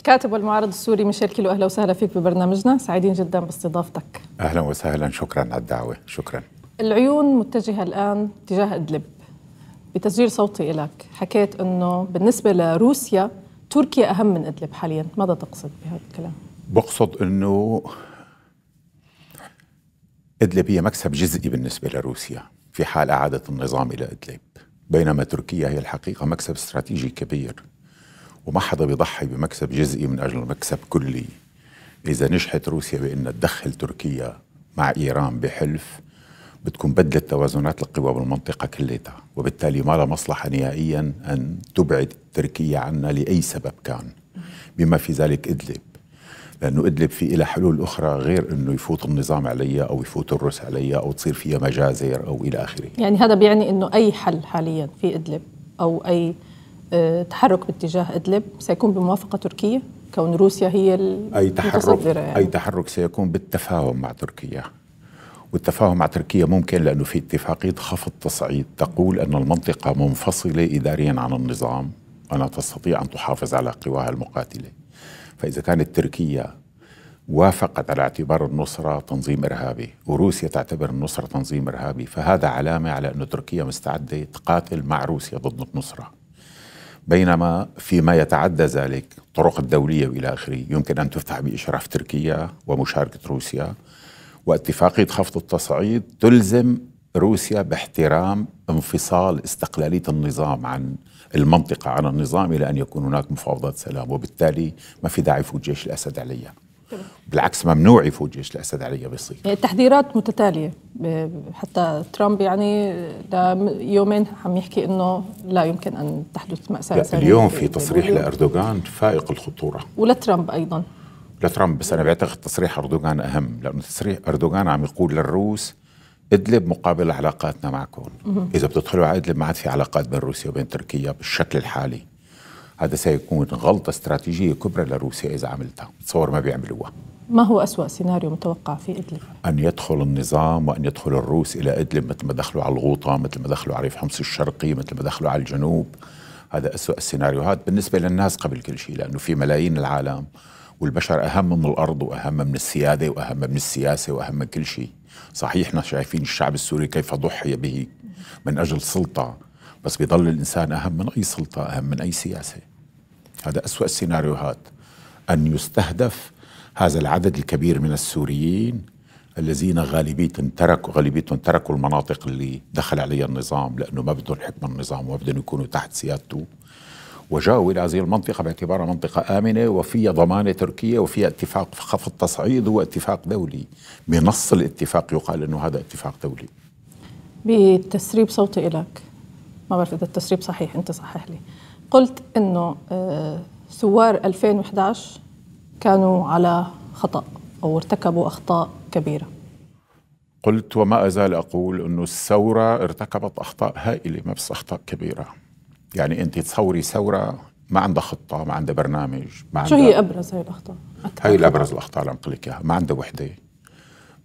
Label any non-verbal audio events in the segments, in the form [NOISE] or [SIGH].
الكاتب والمعارض السوري ميشيل كيلو اهلا وسهلا فيك ببرنامجنا سعيدين جدا باستضافتك اهلا وسهلا شكرا على الدعوه شكرا العيون متجهه الان تجاه ادلب بتسجيل صوتي لك حكيت انه بالنسبه لروسيا تركيا اهم من ادلب حاليا ماذا تقصد بهذا الكلام بقصد انه ادلب هي مكسب جزئي بالنسبه لروسيا في حال اعاده النظام الى ادلب بينما تركيا هي الحقيقه مكسب استراتيجي كبير وما حدا بيضحي بمكسب جزئي من أجل مكسب كلي إذا نجحت روسيا بأن تدخل تركيا مع إيران بحلف بتكون بدلت توازنات القوى بالمنطقة كلها وبالتالي ما لها مصلحة نهائيا أن تبعد تركيا عنا لأي سبب كان بما في ذلك إدلب لأنه إدلب في إلى حلول أخرى غير أنه يفوت النظام عليها أو يفوت الروس عليها أو تصير فيها مجازر أو إلى آخره يعني هذا بيعني أنه أي حل حاليا في إدلب أو أي آه، تحرك باتجاه ادلب سيكون بموافقه تركيه كون روسيا هي اي تحرك يعني. اي تحرك سيكون بالتفاهم مع تركيا والتفاهم مع تركيا ممكن لانه في اتفاقيه خفض تصعيد تقول ان المنطقه منفصله اداريا عن النظام وانها تستطيع ان تحافظ على قواها المقاتله فاذا كانت تركيا وافقت على اعتبار النصرة تنظيم إرهابي وروسيا تعتبر النصرة تنظيم إرهابي فهذا علامة على أن تركيا مستعدة تقاتل مع روسيا ضد النصرة بينما فيما يتعدى ذلك الطرق الدولية وإلى آخره يمكن أن تفتح بإشراف تركيا ومشاركة روسيا واتفاقية خفض التصعيد تلزم روسيا باحترام انفصال استقلالية النظام عن المنطقة عن النظام إلى أن يكون هناك مفاوضات سلام وبالتالي ما في داعي يفوت جيش الأسد عليها بالعكس ممنوع يفوت جيش الاسد على بيصير التحذيرات إيه، متتاليه إيه، حتى ترامب يعني يومين عم يحكي انه لا يمكن ان تحدث ماساه اليوم في تصريح لاردوغان فائق الخطوره ولترامب ايضا لترامب بس انا بعتقد تصريح اردوغان اهم لانه تصريح اردوغان عم يقول للروس ادلب مقابل علاقاتنا معكم اذا بتدخلوا على ادلب ما عاد في علاقات بين روسيا وبين تركيا بالشكل الحالي هذا سيكون غلطة استراتيجية كبرى لروسيا إذا عملتها تصور ما بيعملوها ما هو أسوأ سيناريو متوقع في إدلب؟ أن يدخل النظام وأن يدخل الروس إلى إدلب مثل ما دخلوا على الغوطة مثل ما دخلوا على ريف حمص الشرقي مثل ما دخلوا على الجنوب هذا أسوأ السيناريوهات بالنسبة للناس قبل كل شيء لأنه في ملايين العالم والبشر أهم من الأرض وأهم من السيادة وأهم من السياسة وأهم من كل شيء صحيح نحن شايفين الشعب السوري كيف ضحي به من أجل سلطة بس بيضل الإنسان أهم من أي سلطة أهم من أي سياسة هذا أسوأ السيناريوهات أن يستهدف هذا العدد الكبير من السوريين الذين غالبيتهم تركوا غالبيتهم تركوا المناطق اللي دخل عليها النظام لانه ما بدهم حكم النظام وما بدهم يكونوا تحت سيادته وجاءوا الى هذه المنطقه باعتبارها منطقه امنه وفيها ضمانه تركيه وفيها اتفاق خفض التصعيد هو اتفاق دولي بنص الاتفاق يقال انه هذا اتفاق دولي بتسريب صوتي لك ما بعرف اذا التسريب صحيح انت صحح لي قلت انه آه، ثوار 2011 كانوا على خطأ او ارتكبوا اخطاء كبيره قلت وما ازال اقول انه الثوره ارتكبت اخطاء هائله ما بس اخطاء كبيره يعني انت تصوري ثوره ما عندها خطه ما عندها برنامج ما عندها شو هي ابرز هاي الاخطاء هاي الابرز الاخطاء اللي انقل لك اياها ما عندها وحده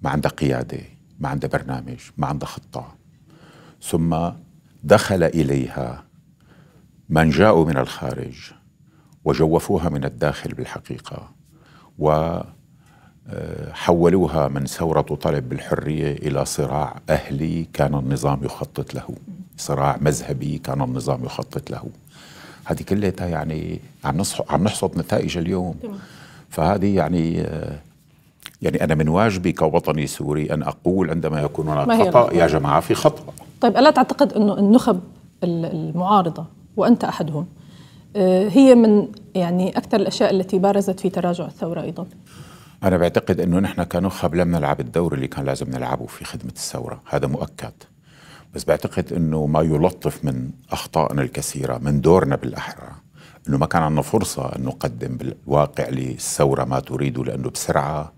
ما عندها قياده ما عندها برنامج ما عندها خطه ثم دخل اليها من جاءوا من الخارج وجوفوها من الداخل بالحقيقه وحولوها آه، من ثوره طلب بالحرية الى صراع اهلي كان النظام يخطط له صراع مذهبي كان النظام يخطط له هذه كلها يعني عم عم نحصد نتائج اليوم فهذه يعني آه، يعني انا من واجبي كوطني سوري ان اقول عندما يكون هناك خطا يا جماعه في خطا طيب الا تعتقد انه النخب المعارضه وأنت أحدهم آه، هي من يعني أكثر الأشياء التي بارزت في تراجع الثورة أيضا أنا بعتقد أنه نحن كنخب لم نلعب الدور اللي كان لازم نلعبه في خدمة الثورة هذا مؤكد بس بعتقد أنه ما يلطف من أخطائنا الكثيرة من دورنا بالأحرى أنه ما كان عندنا فرصة أن نقدم بالواقع للثورة ما تريده لأنه بسرعة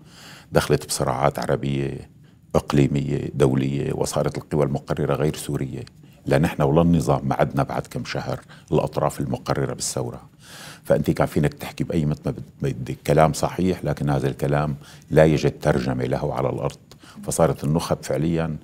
دخلت بصراعات عربية إقليمية دولية وصارت القوى المقررة غير سورية لا نحن ولا النظام عدنا بعد كم شهر الاطراف المقرره بالثوره فانت كان فينك تحكي باي مثل ما بدك كلام صحيح لكن هذا الكلام لا يجد ترجمه له على الارض فصارت النخب فعليا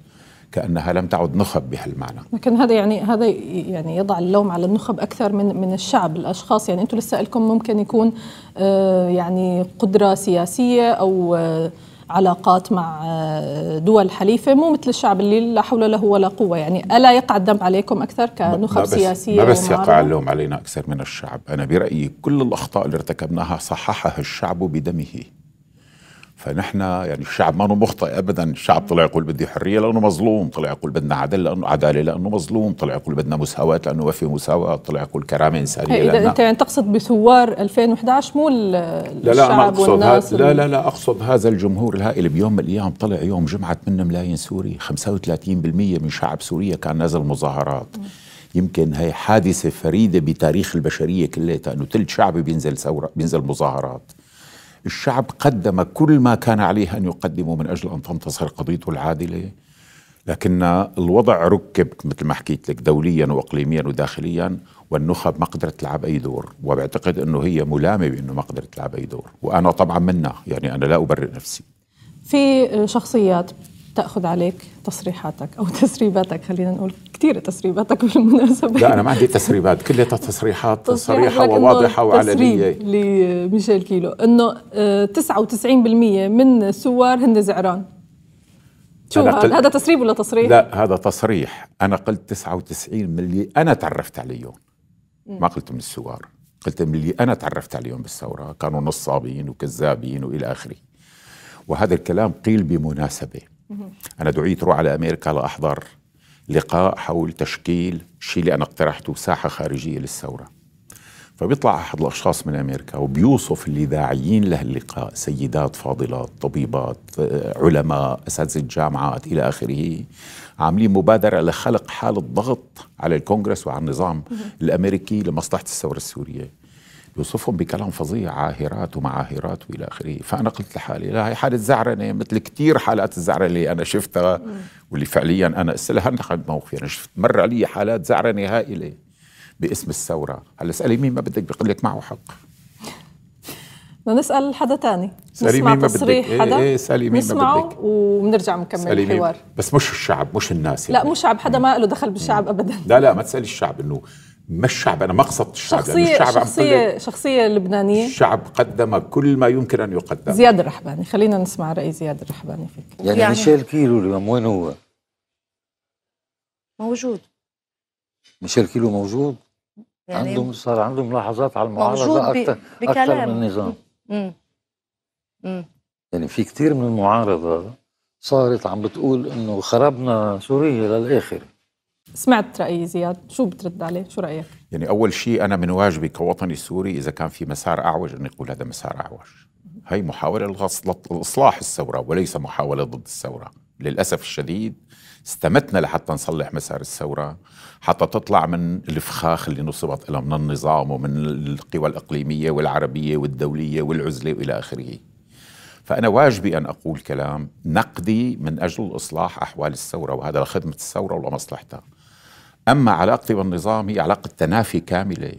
كانها لم تعد نخب بهالمعنى لكن هذا يعني هذا يعني يضع اللوم على النخب اكثر من من الشعب الاشخاص يعني انتم لسه لكم ممكن يكون آه، يعني قدره سياسيه او آه، علاقات مع آه، دول حليفه مو مثل الشعب اللي لا حول له ولا قوه يعني الا يقع الدم عليكم اكثر كنخب سياسيه ما بس يقع اللوم علينا اكثر من الشعب انا برايي كل الاخطاء اللي ارتكبناها صححها الشعب بدمه فنحن يعني الشعب ما مخطئ ابدا الشعب طلع يقول بدي حريه لانه مظلوم طلع يقول بدنا عدل لانه عداله لانه مظلوم طلع يقول بدنا مساواه لانه ما في مساواه طلع يقول كرامه انسانيه إيه، اذا انت يعني تقصد بثوار 2011 مو لا لا ما اقصد لا لا لا اقصد هذا الجمهور الهائل بيوم من الايام طلع يوم جمعه 8 ملايين سوري 35% من شعب سوريا كان نازل مظاهرات يمكن هي حادثه فريده بتاريخ البشريه كلها انه ثلث شعبي بينزل ثوره بينزل مظاهرات الشعب قدم كل ما كان عليه أن يقدمه من أجل أن تنتصر قضيته العادلة لكن الوضع ركب مثل ما حكيت لك دوليا واقليميا وداخليا والنخب ما قدرت تلعب اي دور وبعتقد انه هي ملامه بانه ما قدرت تلعب اي دور وانا طبعا منها يعني انا لا ابرر نفسي في شخصيات تاخذ عليك تصريحاتك او [LAUGHS] تسريباتك خلينا نقول كثير تسريباتك بالمناسبه لا انا ما عندي تسريبات كلها تصريحات صريحه وواضحه وعلنيه لميشيل كيلو انه 99% آه، من الثوار هن زعران شو هذا قل... هذا تسريب ولا تصريح؟ لا هذا تصريح انا قلت 99 من اللي انا تعرفت عليهم ما قلت من الثوار قلت من اللي انا تعرفت عليهم بالثوره كانوا نصابين وكذابين والى اخره وهذا الكلام قيل بمناسبه أنا دعيت روح على أمريكا لأحضر لقاء حول تشكيل الشيء اللي أنا اقترحته ساحة خارجية للثورة فبيطلع أحد الأشخاص من أمريكا وبيوصف اللي داعيين لهاللقاء سيدات فاضلات طبيبات آه، علماء أساتذة جامعات إلى آخره عاملين مبادرة لخلق حالة ضغط على الكونغرس وعلى النظام الأمريكي لمصلحة الثورة السورية يوصفهم بكلام فظيع عاهرات ومعاهرات والى اخره فانا قلت لحالي لا هي حاله زعرنه مثل كثير حالات الزعرنه اللي انا شفتها واللي فعليا انا اسالها هلا موقفي يعني انا شفت مر علي حالات زعرنه هائله باسم الثوره هلا اسالي مين ما بدك بيقول لك معه حق بدنا نسال حدا تاني نسمع تصريح بدك. إيه، حدا إيه إيه مين نسمعه ما بدك. وبنرجع نكمل الحوار بس مش الشعب مش الناس يعني. لا مش شعب حدا ما له دخل بالشعب ابدا لا لا ما تسالي الشعب انه مش شعب انا ما قصدت الشعب شخصيه يعني الشعب شخصيه شخصيه لبنانيه الشعب قدم كل ما يمكن ان يقدم زياد الرحباني خلينا نسمع راي زياد الرحباني فيك يعني, يعني ميشيل كيلو اليوم وين هو؟ موجود ميشيل كيلو موجود؟ يعني عندهم صار عنده ملاحظات على المعارضه اكثر اكثر من النظام مم. مم. يعني في كثير من المعارضه صارت عم بتقول انه خربنا سوريا للاخر سمعت رأي زياد شو بترد عليه شو رأيك يعني أول شيء أنا من واجبي كوطني سوري إذا كان في مسار أعوج أن يقول هذا مسار أعوج هي محاولة لإصلاح الثورة وليس محاولة ضد الثورة للأسف الشديد استمتنا لحتى نصلح مسار الثورة حتى تطلع من الفخاخ اللي نصبت لها من النظام ومن القوى الإقليمية والعربية والدولية والعزلة وإلى آخره فأنا واجبي أن أقول كلام نقدي من أجل إصلاح أحوال الثورة وهذا لخدمة الثورة ولمصلحتها أما علاقتي بالنظام هي علاقة تنافي كاملة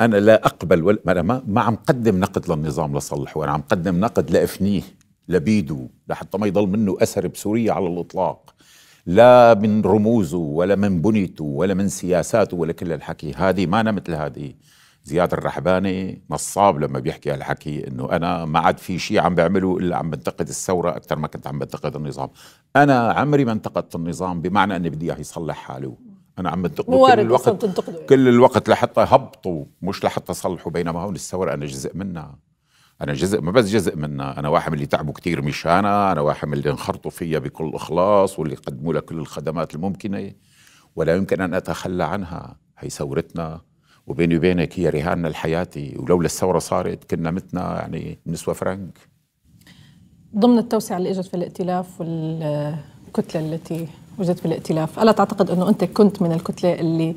أنا لا أقبل ولا أنا ما, ما عم قدم نقد للنظام لصلحه أنا عم قدم نقد لأفنيه لبيده لحتى ما يضل منه أثر بسوريا على الإطلاق لا من رموزه ولا من بنيته ولا من سياساته ولا كل الحكي هذه ما أنا مثل هذه زياد الرحباني نصاب لما بيحكي هالحكي انه انا ما عاد في شيء عم بعمله الا عم بنتقد الثوره اكثر ما كنت عم بنتقد النظام انا عمري ما انتقدت النظام بمعنى اني بدي اياه يصلح حاله انا عم بنتقده كل الوقت كل الوقت لحتى هبطوا مش لحتى صلحوا بينما هون الثوره انا جزء منها انا جزء ما بس جزء منها انا واحد من اللي تعبوا كثير مشانا انا واحد من اللي انخرطوا فيها بكل اخلاص واللي قدموا لها كل الخدمات الممكنه ولا يمكن ان اتخلى عنها هي ثورتنا وبيني وبينك هي رهاننا الحياتي ولولا الثورة صارت كنا متنا يعني نسوى فرنك ضمن التوسعة اللي اجت في الائتلاف والكتلة التي وجدت في الائتلاف ألا تعتقد أنه أنت كنت من الكتلة اللي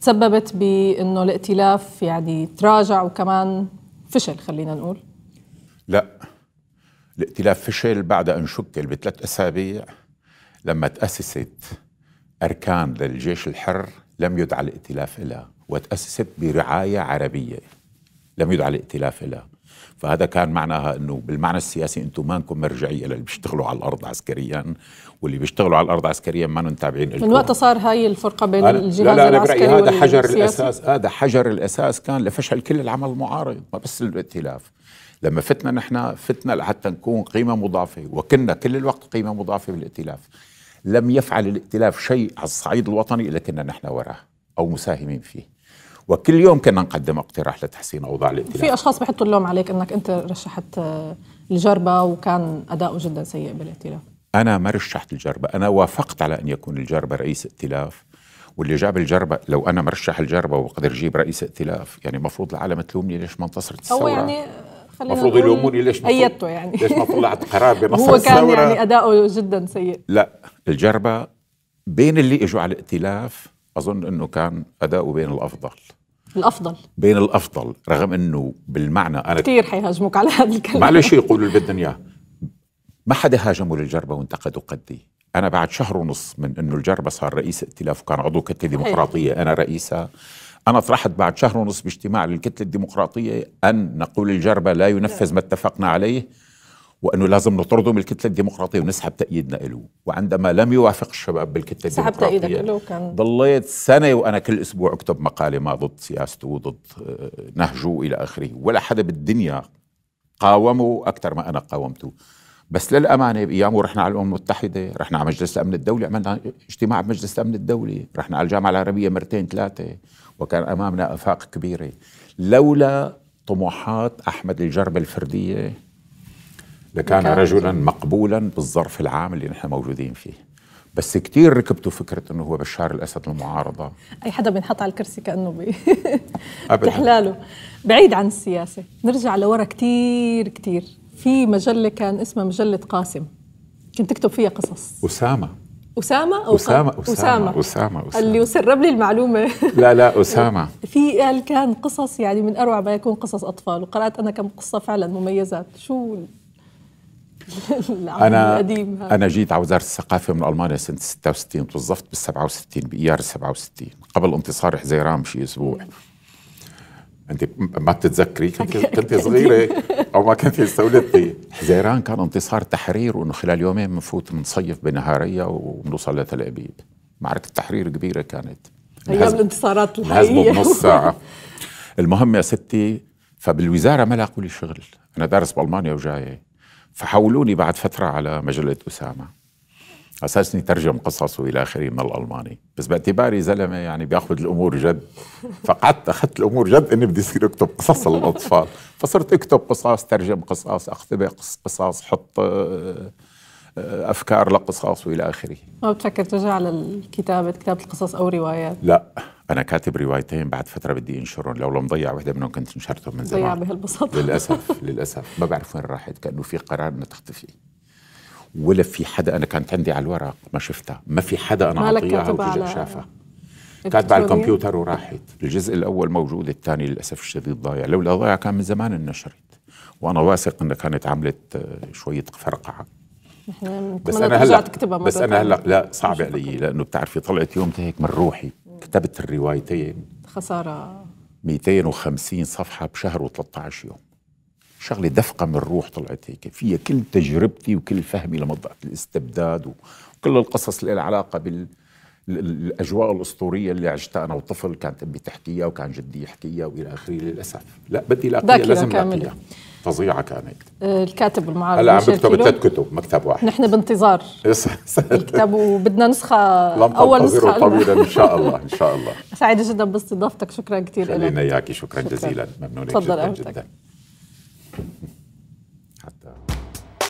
تسببت بأنه الائتلاف يعني تراجع وكمان فشل خلينا نقول لا الائتلاف فشل بعد أن شكل بثلاث أسابيع لما تأسست أركان للجيش الحر لم يدعى الائتلاف إلها وتأسست برعاية عربية لم يدعى الائتلاف لها فهذا كان معناها انه بالمعنى السياسي انتم ما انكم مرجعيه للي بيشتغلوا على الارض عسكريا واللي بيشتغلوا على الارض عسكريا ما نحن تابعين من وقت صار هاي الفرقه بين الجهاز لا لا العسكري برأيي هذا حجر الاساس هذا حجر الاساس كان لفشل كل العمل المعارض ما بس الائتلاف لما فتنا نحن فتنا لحتى نكون قيمه مضافه وكنا كل الوقت قيمه مضافه بالائتلاف لم يفعل الائتلاف شيء على الصعيد الوطني الا كنا نحن وراه او مساهمين فيه وكل يوم كنا نقدم اقتراح لتحسين اوضاع الائتلاف في اشخاص بحطوا اللوم عليك انك انت رشحت الجربه وكان اداؤه جدا سيء بالائتلاف انا ما رشحت الجربه انا وافقت على ان يكون الجربه رئيس ائتلاف واللي جاب الجربه لو انا مرشح الجربه وقدر اجيب رئيس ائتلاف يعني المفروض العالم تلومني ليش ما انتصرت الثوره هو يعني المفروض يلوموني ليش ايدته يعني ليش ما طلعت قرار [LAUGHS] بنص هو كان الثورة. يعني اداؤه جدا سيء لا الجربه بين اللي اجوا على الائتلاف اظن انه كان اداؤه بين الافضل الافضل بين الافضل رغم انه بالمعنى انا كثير حيهاجموك على هذا الكلام معلش يقولوا اللي بدهم اياه ما حدا هاجمه للجربه وانتقدوا قدي انا بعد شهر ونص من انه الجربه صار رئيس ائتلاف وكان عضو كتله أيوة. ديمقراطيه انا رئيسها انا طرحت بعد شهر ونص باجتماع للكتله الديمقراطيه ان نقول الجربه لا ينفذ ما اتفقنا عليه وانه لازم نطرده من الكتله الديمقراطيه ونسحب تأييدنا له وعندما لم يوافق الشباب بالكتله سحب الديمقراطيه سحب تأييدك له كان ضليت سنه وانا كل اسبوع اكتب مقاله ما ضد سياسته وضد آه، نهجه الى اخره ولا حدا بالدنيا قاومه اكثر ما انا قاومته بس للامانه بايامه رحنا على الامم المتحده، رحنا على مجلس الامن الدولي، عملنا اجتماع بمجلس الامن الدولي، رحنا على الجامعه العربيه مرتين ثلاثه وكان امامنا افاق كبيره، لولا طموحات احمد الجربه الفرديه لكان رجلا مقبولا بالظرف العام اللي نحن موجودين فيه بس كتير ركبتوا فكرة أنه هو بشار الأسد المعارضة أي حدا بينحط على الكرسي كأنه بي... [LAUGHS] بتحلاله بعيد عن السياسة نرجع لورا كتير كتير في مجلة كان اسمها مجلة قاسم كنت تكتب فيها قصص أسامة أسامة أو أسامة أسامة أسامة, أسامة, أسامة. اللي سرب لي المعلومة لا لا أسامة [LAUGHS] في قال كان قصص يعني من أروع ما يكون قصص أطفال وقرأت أنا كم قصة فعلا مميزات شو [LAUGHS] انا انا جيت على وزاره الثقافه من المانيا سنه 66 توظفت بال 67 بايار 67 قبل انتصار حزيران بشي اسبوع انت ما بتتذكري كنت صغيره [LAUGHS] او ما كنت استولدتي حزيران كان انتصار تحرير وانه خلال يومين بنفوت بنصيف بنهاريه وبنوصل لتل ابيب معركه تحرير كبيره كانت ايام الانتصارات الحقيقيه بنص [LAUGHS] ساعه المهم يا ستي فبالوزاره ما لاقوا لي شغل انا دارس بالمانيا وجاي فحولوني بعد فترة على مجلة أسامة أساسني ترجم قصص وإلى آخره من الألماني بس باعتباري زلمة يعني بياخذ الأمور جد فقعدت أخذت الأمور جد إني بدي أصير أكتب قصص للأطفال فصرت أكتب قصص ترجم قصص أختبئ قصص حط آه، آه، أفكار لقصص وإلى آخره ما بتفكر ترجع للكتابة كتابة القصص أو روايات؟ لا انا كاتب روايتين بعد فتره بدي انشرهم لو لم ضيع وحده منهم كنت نشرتهم من زمان بهالبساطه للاسف [LAUGHS] للاسف ما بعرف وين راحت كانه في قرار انها تختفي ولا في حدا انا كانت عندي على الورق ما شفتها ما في حدا انا اعطيها وتجي شافها كاتبة على الكمبيوتر وراحت الجزء الاول موجود الثاني للاسف الشديد ضايع لولا ضايع كان من زمان انشرت وانا واثق انها كانت عملت آه، شويه فرقعه بس انا هلا بس انا هلا لا صعب علي لانه بتعرفي طلعت يوم هيك من روحي كتبت الروايتين خسارة 250 صفحة بشهر و13 يوم شغلة دفقة من الروح طلعت هيك فيها كل تجربتي وكل فهمي لمنطقة الاستبداد وكل القصص اللي لها علاقة بال الاجواء الاسطوريه اللي عشتها انا وطفل كانت امي تحكيها وكان جدي يحكيها والى اخره للاسف لا بدي لاقيها لازم لاقيها فظيعه كانت آه، الكاتب المعارض هلا عم بكتب ثلاث كتب مكتب واحد نحن بانتظار [LAUGHS] الكتاب وبدنا نسخه اول نسخه طويلة ان شاء الله ان شاء الله [LAUGHS] سعيده جدا باستضافتك شكرا كثير لك خلينا اياك شكرا جزيلا ممنون جدا جدا